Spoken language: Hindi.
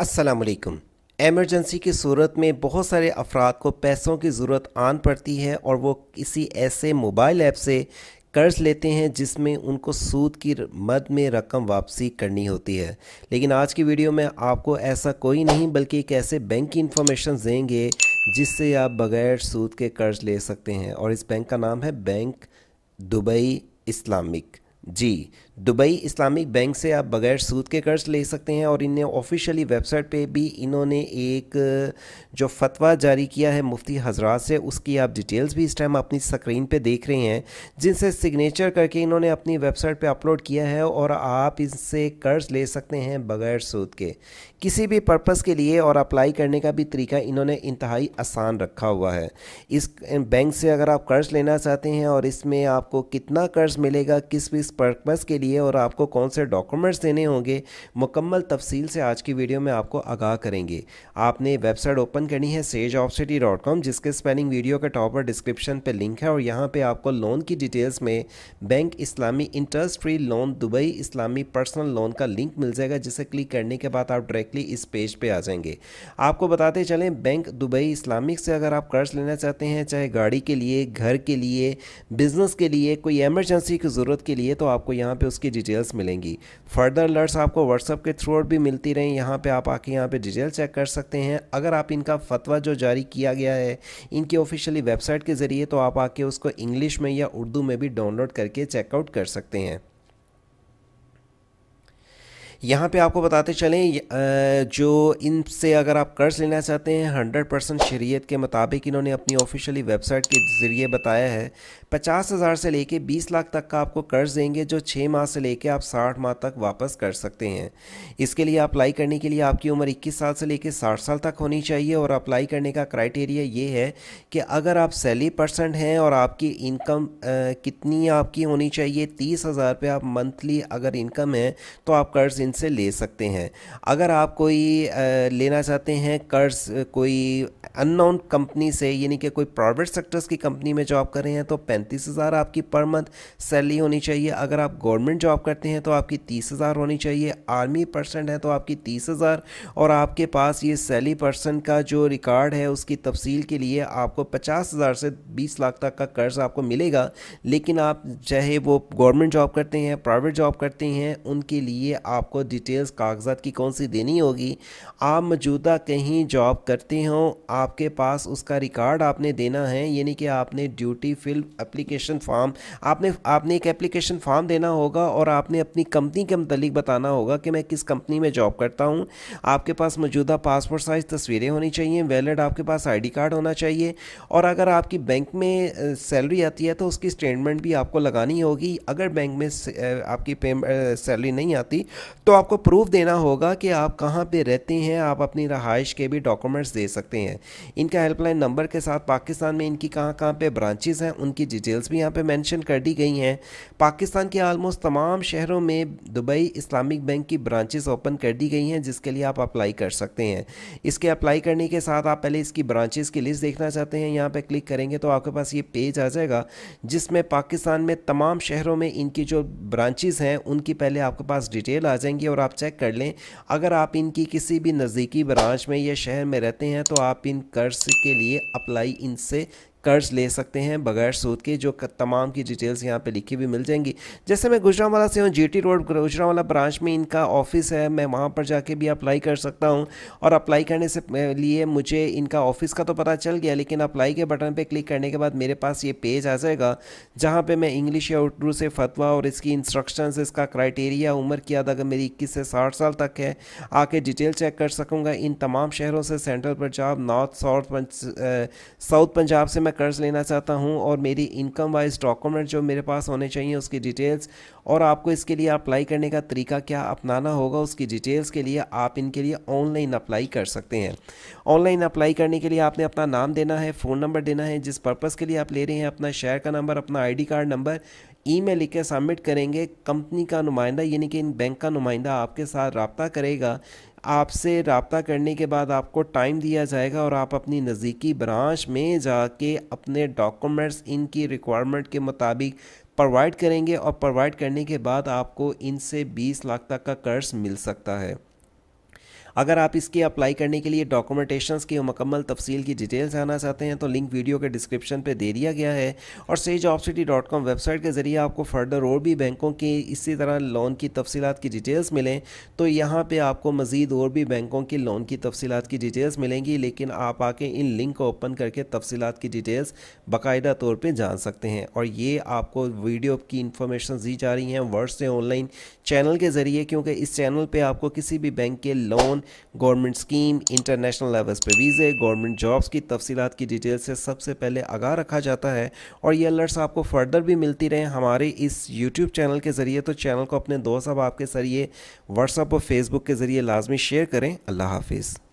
असलकम एमरजेंसी की सूरत में बहुत सारे अफराद को पैसों की ज़रूरत आन पड़ती है और वो किसी ऐसे मोबाइल ऐप से कर्ज़ लेते हैं जिसमें उनको सूद की मद में रकम वापसी करनी होती है लेकिन आज की वीडियो में आपको ऐसा कोई नहीं बल्कि एक ऐसे बैंक की इन्फॉर्मेशन देंगे जिससे आप बग़ैर सूद के कर्ज़ ले सकते हैं और इस बैंक का नाम है बैंक दुबई इस्लामिक जी दुबई इस्लामिक बैंक से आप बगैर सूद के कर्ज़ ले सकते हैं और इन्हें ऑफिशियली वेबसाइट पे भी इन्होंने एक जो फतवा जारी किया है मुफ्ती हजरात से उसकी आप डिटेल्स भी इस टाइम अपनी स्क्रीन पे देख रहे हैं जिनसे सिग्नेचर करके इन्होंने अपनी वेबसाइट पे अपलोड किया है और आप इनसे कर्ज़ ले सकते हैं बगैर सूद के किसी भी पर्पज़ के लिए और अप्लाई करने का भी तरीका इन्होंने इंतहाई आसान रखा हुआ है इस बैंक से अगर आप कर्ज़ लेना चाहते हैं और इसमें आपको कितना कर्ज़ मिलेगा किस किस पर्पज़ के लिए और आपको कौन से डॉक्यूमेंट्स देने होंगे मुकम्मल तफसील से आज की वीडियो में आपको आगाह करेंगे आपने वेबसाइट ओपन करनी है sage of city dot com जिसके स्पेलिंग वीडियो के टॉपर डिस्क्रिप्शन पर लिंक है और यहाँ पर आपको लोन की डिटेल्स में बैंक इस्लामी इंटरेस्ट फ्री लोन दुबई इस्लामी पर्सनल लोन का लिंक मिल जाएगा जिसे क्लिक करने के बाद आप डायरेक्टली इस पेज पर आ जाएंगे आपको बताते चलें बैंक दुबई इस्लामिक से अगर आप कर्ज लेना चाहते हैं चाहे गाड़ी के लिए घर के लिए बिज़नेस के लिए कोई एमरजेंसी की ज़रूरत के लिए तो तो आपको यहाँ पे उसकी डिटेल्स मिलेंगी फर्दर अलर्ट्स आपको व्हाट्सअप के थ्रू भी मिलती रहें यहाँ पे आप आके यहाँ पे डिटेल चेक कर सकते हैं अगर आप इनका फतवा जो जारी किया गया है इनकी ऑफिशियली वेबसाइट के ज़रिए तो आप आके उसको इंग्लिश में या उर्दू में भी डाउनलोड करके चेकआउट कर सकते हैं यहाँ पे आपको बताते चलें जो इनसे अगर आप कर्ज लेना चाहते हैं हंड्रेड परसेंट शरीत के मुताबिक इन्होंने अपनी ऑफिशियली वेबसाइट के ज़रिए बताया है पचास हज़ार से लेके बीस लाख तक का आपको कर्ज देंगे जो छः माह से लेके आप साठ माह तक वापस कर सकते हैं इसके लिए अप्लाई करने के लिए आपकी उम्र इक्कीस साल से लेके साठ साल तक होनी चाहिए और अप्लाई करने का क्राइटेरिया ये है कि अगर आप सैलरी पर्सन हैं और आपकी इनकम कितनी आपकी होनी चाहिए तीस हज़ार आप मंथली अगर इनकम है तो आप कर्ज़ से ले सकते हैं अगर आप कोई लेना चाहते हैं कर्ज कोई अननोन कंपनी से यानी कि कोई प्राइवेट सेक्टर्स की कंपनी में जॉब कर रहे हैं तो पैंतीस हज़ार आपकी पर मंथ सैलरी होनी चाहिए अगर आप गवर्नमेंट जॉब करते हैं तो आपकी तीस हज़ार होनी चाहिए आर्मी पर्सन है तो आपकी तीस हज़ार और आपके पास ये सैलरी पर्सन का जो रिकॉर्ड है उसकी तफसील के लिए आपको पचास हज़ार से बीस लाख तक का कर्ज़ आपको मिलेगा लेकिन आप चाहे वो गवर्नमेंट जॉब करते हैं प्राइवेट जॉब करते हैं उनके लिए आपको डिटेल्स कागजात की कौन सी देनी होगी आप मौजूदा कहीं जॉब करते हों आप आपके पास उसका रिकॉर्ड आपने देना है यानी कि आपने ड्यूटी फिल एप्लीकेशन फॉर्म आपने आपने एक एप्लीकेशन फॉर्म देना होगा और आपने अपनी कंपनी के मतलब बताना होगा कि मैं किस कंपनी में जॉब करता हूँ आपके पास मौजूदा पासपोर्ट साइज़ तस्वीरें होनी चाहिए वैलड आपके पास आई कार्ड होना चाहिए और अगर आपकी बैंक में सैलरी आती है तो उसकी स्टेटमेंट भी आपको लगानी होगी अगर बैंक में आपकी पेमेंट सैलरी नहीं आती तो आपको प्रूफ देना होगा कि आप कहाँ पे रहते हैं आप अपनी रहाइश के भी डॉक्यूमेंट्स दे सकते हैं इनका हेल्पलाइन नंबर के साथ पाकिस्तान में इनकी कहाँ कहाँ पे ब्रांचेज़ हैं उनकी डिटेल्स भी यहाँ पे मेंशन कर दी गई हैं पाकिस्तान के आलमोस्ट तमाम शहरों में दुबई इस्लामिक बैंक की ब्रांचेज़ ओपन कर दी गई हैं जिसके लिए आप अप्लाई कर सकते हैं इसके अप्लाई करने के साथ आप पहले इसकी ब्रांचेज़ की लिस्ट देखना चाहते हैं यहाँ पर क्लिक करेंगे तो आपके पास ये पेज आ जाएगा जिसमें पाकिस्तान में तमाम शहरों में इनकी जो ब्रांचेज़ हैं उनकी पहले आपके पास डिटेल आ जाएंगी और आप चेक कर लें अगर आप इनकी किसी भी नज़दीकी ब्रांच में या शहर में रहते हैं तो आप इन कर्ज के लिए अप्लाई इनसे कर्ज ले सकते हैं बगैर सूद के जो तमाम की डिटेल्स यहाँ पे लिखी हुई मिल जाएंगी जैसे मैं गुजरावाला से हूँ जीटी रोड गुजरावाला ब्रांच में इनका ऑफिस है मैं वहाँ पर जाके भी अप्लाई कर सकता हूँ और अप्लाई करने से लिए मुझे इनका ऑफिस का तो पता चल गया लेकिन अप्लाई के बटन पर क्लिक करने के बाद मेरे पास ये पेज आ जाएगा जहाँ पर मैं इंग्लिश या उर्दू से फतवा और इसकी इंस्ट्रक्शन इसका क्राइटेरिया उम्र की याद अगर मेरी इक्कीस से साठ साल तक है आके डिटेल चेक कर सकूँगा इन तमाम शहरों से central Punjab north south south Punjab से मैं कर्ज़ लेना चाहता हूँ और मेरी इनकम वाइज डॉक्यूमेंट जो मेरे पास होने चाहिए उसकी डिटेल्स और आपको इसके लिए अप्लाई करने का तरीका क्या अपनाना होगा उसकी डिटेल्स के लिए आप इनके लिए ऑनलाइन अप्लाई कर सकते हैं ऑनलाइन अप्लाई करने के लिए आपने अपना नाम देना है फ़ोन नंबर देना है जिस पर्पज़ के लिए आप ले रहे हैं अपना शहर का नंबर अपना आई कार्ड नंबर ईमेल लिखकर सबमिट करेंगे कंपनी का नुमाइंदा यानी कि इन बैंक का नुमाइंदा आपके साथ रबता करेगा आपसे रबता करने के बाद आपको टाइम दिया जाएगा और आप अपनी नज़दीकी ब्रांच में जाके अपने डॉक्यूमेंट्स इनकी रिक्वायरमेंट के मुताबिक प्रोवाइड करेंगे और प्रोवाइड करने के बाद आपको इनसे 20 लाख तक का कर्ज मिल सकता है अगर आप इसकी अप्लाई करने के लिए डॉक्यूमेंटेशंस की मुकम्मल तफसील की डिटेल्स जाना चाहते हैं तो लिंक वीडियो के डिस्क्रिप्शन पर दे दिया गया है और sage of city dot com website के ज़रिए आपको फर्दर और भी बैंकों की इसी तरह लोन की तफसीत की डिटेल्स मिलें तो यहाँ पर आपको मज़ीद और भी बैंकों की लोन की तफसीत की डिटेल्स मिलेंगी लेकिन आप आके इन लिंक को ओपन करके तफसीत की डिटेल्स बाकायदा तौर पर जान सकते हैं और ये आपको वीडियो की इन्फॉर्मेशन दी जा रही हैं वर्ड से ऑनलाइन चैनल के ज़रिए क्योंकि इस चैनल पर आपको किसी भी बैंक के loan government scheme international levels पे वीज़े गवर्नमेंट जॉब्स की तफसीत की डिटेल से सबसे पहले आगाह रखा जाता है और ये अलर्ट्स आपको फर्दर भी मिलती रहे हमारे इस यूट्यूब चैनल के ज़रिए तो चैनल को अपने दोस्त अब आपके ज़रिए व्हाट्सअप और फेसबुक के ज़रिए लाजमी शेयर करें अल्लाह हाफिज़